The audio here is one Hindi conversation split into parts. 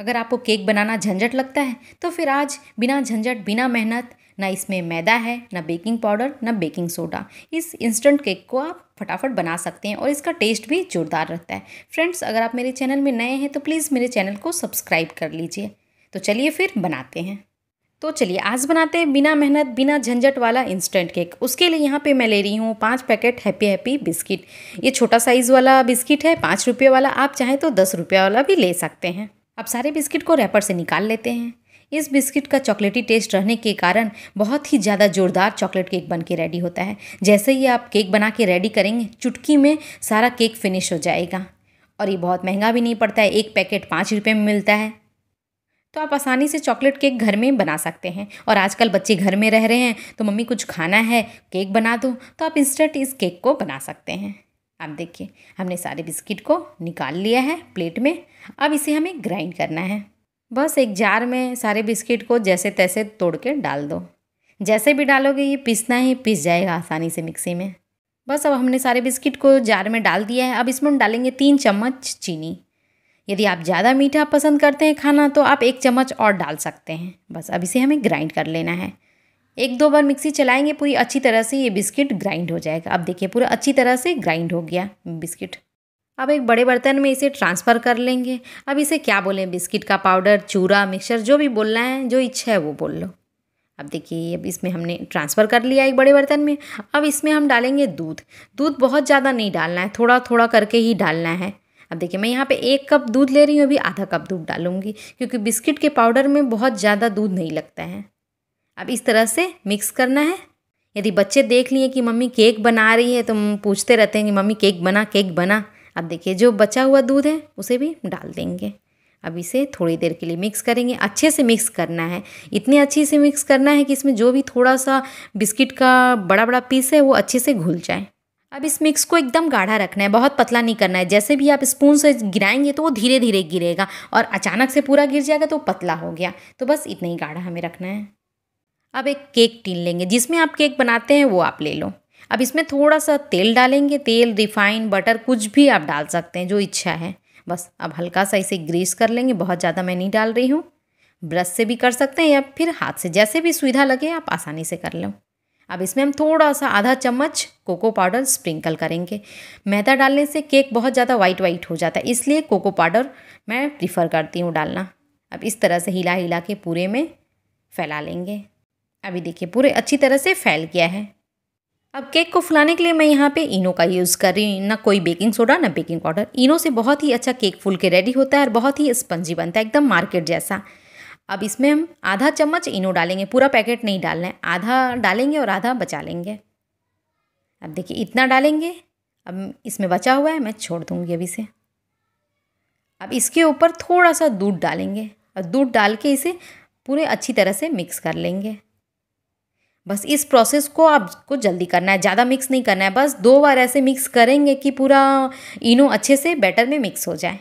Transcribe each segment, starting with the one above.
अगर आपको केक बनाना झंझट लगता है तो फिर आज बिना झंझट बिना मेहनत ना इसमें मैदा है ना बेकिंग पाउडर ना बेकिंग सोडा इस इंस्टेंट केक को आप फटाफट बना सकते हैं और इसका टेस्ट भी जोरदार रहता है फ्रेंड्स अगर आप मेरे चैनल में नए हैं तो प्लीज़ मेरे चैनल को सब्सक्राइब कर लीजिए तो चलिए फिर बनाते हैं तो चलिए आज बनाते हैं बिना मेहनत बिना झंझट वाला इंस्टेंट केक उसके लिए यहाँ पे मैं ले रही हूँ पाँच पैकेट हैप्पी हैप्पी बिस्किट ये छोटा साइज़ वाला बिस्किट है पाँच रुपये वाला आप चाहें तो दस रुपये वाला भी ले सकते हैं अब सारे बिस्किट को रैपर से निकाल लेते हैं इस बिस्किट का चॉकलेटी टेस्ट रहने के कारण बहुत ही ज़्यादा ज़ोरदार चॉकलेट केक बन के रेडी होता है जैसे ही आप केक बना के रेडी करेंगे चुटकी में सारा केक फिनिश हो जाएगा और ये बहुत महंगा भी नहीं पड़ता है एक पैकेट पाँच रुपये में मिलता है तो आप आसानी से चॉकलेट केक घर में बना सकते हैं और आजकल बच्चे घर में रह रहे हैं तो मम्मी कुछ खाना है केक बना दो तो आप इंस्टेंट इस केक को बना सकते हैं आप देखिए हमने सारे बिस्किट को निकाल लिया है प्लेट में अब इसे हमें ग्राइंड करना है बस एक जार में सारे बिस्किट को जैसे तैसे तोड़ के डाल दो जैसे भी डालोगे ये पिसना ही पीस जाएगा आसानी से मिक्सी में बस अब हमने सारे बिस्किट को जार में डाल दिया है अब इसमें डालेंगे तीन चम्मच चीनी यदि आप ज़्यादा मीठा पसंद करते हैं खाना तो आप एक चम्मच और डाल सकते हैं बस अब इसे हमें ग्राइंड कर लेना है एक दो बार मिक्सी चलाएंगे पूरी अच्छी तरह से ये बिस्किट ग्राइंड हो जाएगा अब देखिए पूरा अच्छी तरह से ग्राइंड हो गया बिस्किट अब एक बड़े बर्तन में इसे ट्रांसफ़र कर लेंगे अब इसे क्या बोलें बिस्किट का पाउडर चूरा मिक्सर जो भी बोलना है जो इच्छा है वो बोल लो अब देखिए अब इसमें हमने ट्रांसफ़र कर लिया एक बड़े बर्तन में अब इसमें हम डालेंगे दूध दूध बहुत ज़्यादा नहीं डालना है थोड़ा थोड़ा करके ही डालना है अब देखिए मैं यहाँ पे एक कप दूध ले रही हूँ अभी आधा कप दूध डालूंगी क्योंकि बिस्किट के पाउडर में बहुत ज़्यादा दूध नहीं लगता है अब इस तरह से मिक्स करना है यदि बच्चे देख लिए कि मम्मी केक बना रही है तो पूछते रहते हैं कि मम्मी केक बना केक बना अब देखिए जो बचा हुआ दूध है उसे भी डाल देंगे अब इसे थोड़ी देर के लिए मिक्स करेंगे अच्छे से मिक्स करना है इतने अच्छे से मिक्स करना है कि इसमें जो भी थोड़ा सा बिस्किट का बड़ा बड़ा पीस है वो अच्छे से घुल जाए अब इस मिक्स को एकदम गाढ़ा रखना है बहुत पतला नहीं करना है जैसे भी आप स्पून से गिराएंगे तो वो धीरे धीरे गिरेगा और अचानक से पूरा गिर जाएगा तो पतला हो गया तो बस इतना ही गाढ़ा हमें रखना है अब एक केक टीन लेंगे जिसमें आप केक बनाते हैं वो आप ले लो अब इसमें थोड़ा सा तेल डालेंगे तेल रिफाइन बटर कुछ भी आप डाल सकते हैं जो इच्छा है बस अब हल्का सा इसे ग्रीस कर लेंगे बहुत ज़्यादा मैं नहीं डाल रही हूँ ब्रश से भी कर सकते हैं या फिर हाथ से जैसे भी सुविधा लगे आप आसानी से कर लो अब इसमें हम थोड़ा सा आधा चम्मच कोको पाउडर स्प्रिंकल करेंगे मैदा डालने से केक बहुत ज़्यादा वाइट वाइट हो जाता है इसलिए कोको पाउडर मैं प्रीफर करती हूँ डालना अब इस तरह से हिला हिला के पूरे में फैला लेंगे अभी देखिए पूरे अच्छी तरह से फैल गया है अब केक को फुलाने के लिए मैं यहाँ पे इनो का यूज़ कर रही हूँ ना कोई बेकिंग सोडा ना बेकिंग पाउडर इनो से बहुत ही अच्छा केक फूल के रेडी होता है और बहुत ही स्पंजी बनता है एकदम मार्केट जैसा अब इसमें हम आधा चम्मच इनो डालेंगे पूरा पैकेट नहीं डालना है आधा डालेंगे और आधा बचा लेंगे अब देखिए इतना डालेंगे अब इसमें बचा हुआ है मैं छोड़ दूँगी अभी से अब इसके ऊपर थोड़ा सा दूध डालेंगे और दूध डाल के इसे पूरे अच्छी तरह से मिक्स कर लेंगे बस इस प्रोसेस को आपको जल्दी करना है ज़्यादा मिक्स नहीं करना है बस दो बार ऐसे मिक्स करेंगे कि पूरा इनो अच्छे से बैटर में मिक्स हो जाए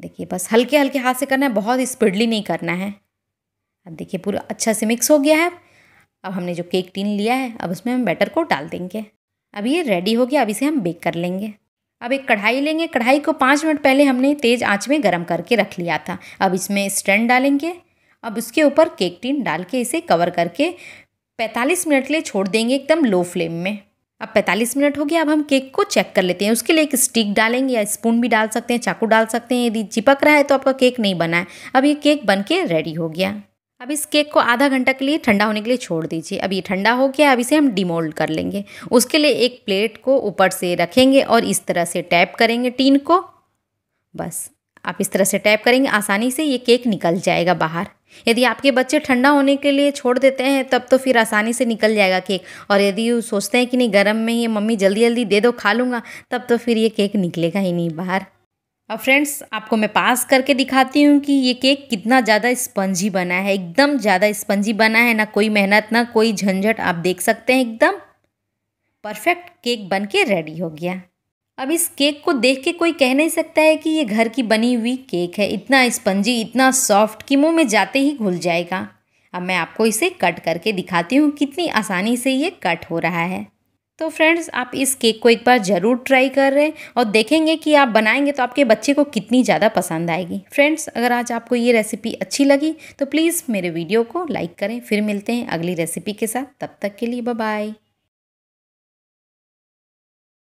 देखिए बस हल्के हल्के हाथ से करना है बहुत स्पीडली नहीं करना है अब देखिए पूरा अच्छा से मिक्स हो गया है अब हमने जो केक टीन लिया है अब उसमें हम बैटर को डाल देंगे अब ये रेडी हो गया अब इसे हम बेक कर लेंगे अब एक कढ़ाई लेंगे कढ़ाई को पाँच मिनट पहले हमने तेज़ आँच में गर्म करके रख लिया था अब इसमें स्टैंड डालेंगे अब उसके ऊपर केक टिन डाल के इसे कवर करके 45 मिनट के लिए छोड़ देंगे एकदम लो फ्लेम में अब 45 मिनट हो गया अब हम केक को चेक कर लेते हैं उसके लिए एक स्टिक डालेंगे या स्पून भी डाल सकते हैं चाकू डाल सकते हैं यदि चिपक रहा है तो आपका केक नहीं बना है अब ये केक बन के रेडी हो गया अब इस केक को आधा घंटा के लिए ठंडा होने के लिए छोड़ दीजिए अब ये ठंडा हो गया अब इसे हम डिमोल्ड कर लेंगे उसके लिए एक प्लेट को ऊपर से रखेंगे और इस तरह से टैप करेंगे टीन को बस आप इस तरह से टैप करेंगे आसानी से ये केक निकल जाएगा बाहर यदि आपके बच्चे ठंडा होने के लिए छोड़ देते हैं तब तो फिर आसानी से निकल जाएगा केक और यदि वो सोचते हैं कि नहीं गर्म में ही मम्मी जल्दी जल्दी दे दो खा लूँगा तब तो फिर ये केक निकलेगा ही नहीं बाहर अब फ्रेंड्स आपको मैं पास करके दिखाती हूँ कि ये केक कितना ज़्यादा स्पंजी बना है एकदम ज़्यादा स्पंजी बना है ना कोई मेहनत ना कोई झंझट आप देख सकते हैं एकदम परफेक्ट केक बन के रेडी हो गया अब इस केक को देख के कोई कह नहीं सकता है कि ये घर की बनी हुई केक है इतना स्पंजी इतना सॉफ्ट कि मुंह में जाते ही घुल जाएगा अब मैं आपको इसे कट करके दिखाती हूँ कितनी आसानी से ये कट हो रहा है तो फ्रेंड्स आप इस केक को एक बार ज़रूर ट्राई कर रहे हैं और देखेंगे कि आप बनाएंगे तो आपके बच्चे को कितनी ज़्यादा पसंद आएगी फ्रेंड्स अगर आज आपको ये रेसिपी अच्छी लगी तो प्लीज़ मेरे वीडियो को लाइक करें फिर मिलते हैं अगली रेसिपी के साथ तब तक के लिए बाय